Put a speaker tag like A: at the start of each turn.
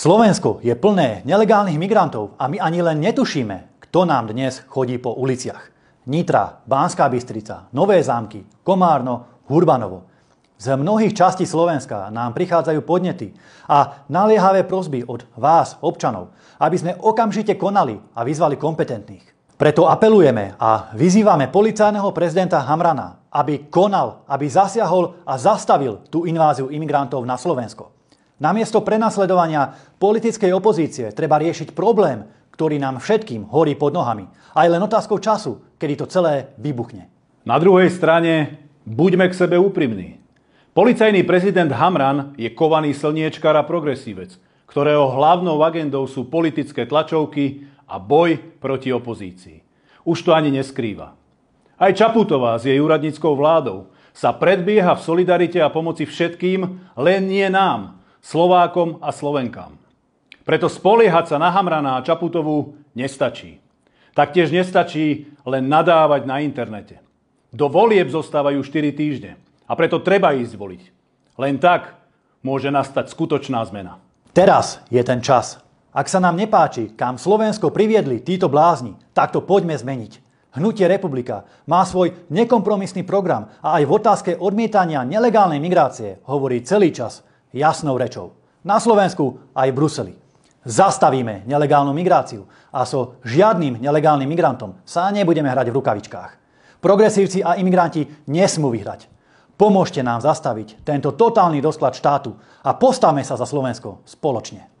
A: Slovensko je plné nelegálnych migrantov a my ani len netušíme, kto nám dnes chodí po uliciach. Nitra, Bánska Bystrica, Nové zámky, Komárno, Hurbanovo. Z mnohých častí Slovenska nám prichádzajú podnety a naliehavé prosby od vás, občanov, aby sme okamžite konali a vyzvali kompetentných. Preto apelujeme a vyzývame policajného prezidenta Hamrana, aby konal, aby zasiahol a zastavil tú inváziu imigrantov na Slovensko. Namiesto prenasledovania politickej opozície treba riešiť problém, ktorý nám všetkým horí pod nohami. A je len otázkou času, kedy to celé vybuchne.
B: Na druhej strane, buďme k sebe úprimní. Policajný prezident Hamran je kovaný slniečkar a progresívec, ktorého hlavnou agendou sú politické tlačovky a boj proti opozícii. Už to ani neskrýva. Aj Čaputová s jej úradníckou vládou sa predbieha v solidarite a pomoci všetkým, len nie nám, Slovákom a Slovenkám. Preto spoliehať sa na Hamraná a Čaputovú nestačí. Taktiež nestačí len nadávať na internete. Do volieb zostávajú 4 týždne a preto treba ísť voliť. Len tak môže nastať skutočná zmena.
A: Teraz je ten čas. Ak sa nám nepáči, kam Slovensko priviedli títo blázni, tak to poďme zmeniť. Hnutie Republika má svoj nekompromisný program a aj v otázke odmietania nelegálnej migrácie hovorí celý čas, jasnou rečou. Na Slovensku aj v Bruseli. Zastavíme nelegálnu migráciu a so žiadnym nelegálnym migrantom sa nebudeme hrať v rukavičkách. Progresívci a imigranti nesmú vyhrať. Pomôžte nám zastaviť tento totálny rozklad štátu a postavme sa za Slovensko spoločne.